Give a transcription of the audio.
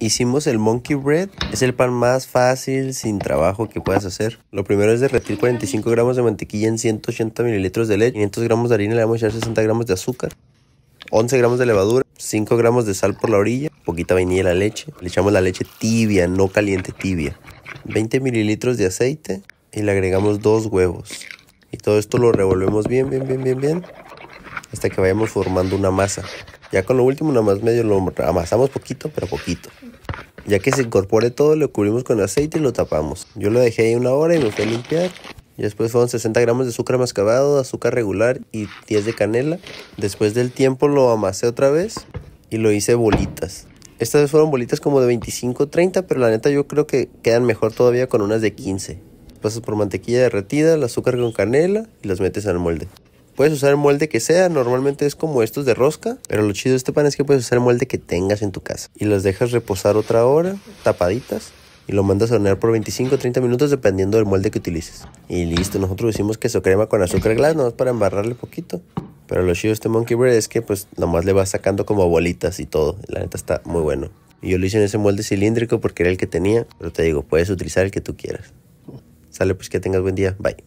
hicimos el monkey bread. Es el pan más fácil, sin trabajo que puedas hacer. Lo primero es derretir 45 gramos de mantequilla en 180 mililitros de leche, 500 gramos de harina, le vamos a echar 60 gramos de azúcar, 11 gramos de levadura, 5 gramos de sal por la orilla, poquita vainilla de la leche. Le echamos la leche tibia, no caliente, tibia. 20 mililitros de aceite y le agregamos dos huevos. Y todo esto lo revolvemos bien, bien, bien, bien, bien, hasta que vayamos formando una masa. Ya con lo último, nada más medio lo amasamos poquito, pero poquito. Ya que se incorpore todo, lo cubrimos con aceite y lo tapamos. Yo lo dejé ahí una hora y me fui a limpiar. Y después fueron 60 gramos de azúcar mascabado, azúcar regular y 10 de canela. Después del tiempo lo amasé otra vez y lo hice bolitas. Estas fueron bolitas como de 25 30, pero la neta yo creo que quedan mejor todavía con unas de 15. Pasas por mantequilla derretida, el azúcar con canela y las metes al molde. Puedes usar el molde que sea, normalmente es como estos de rosca, pero lo chido de este pan es que puedes usar el molde que tengas en tu casa. Y los dejas reposar otra hora, tapaditas, y lo mandas a hornear por 25 o 30 minutos dependiendo del molde que utilices. Y listo, nosotros decimos que queso crema con azúcar glass, nomás para embarrarle poquito. Pero lo chido de este monkey bread es que pues nomás le vas sacando como bolitas y todo. La neta está muy bueno. Y yo lo hice en ese molde cilíndrico porque era el que tenía. Pero te digo, puedes utilizar el que tú quieras. Sale pues que tengas buen día. Bye.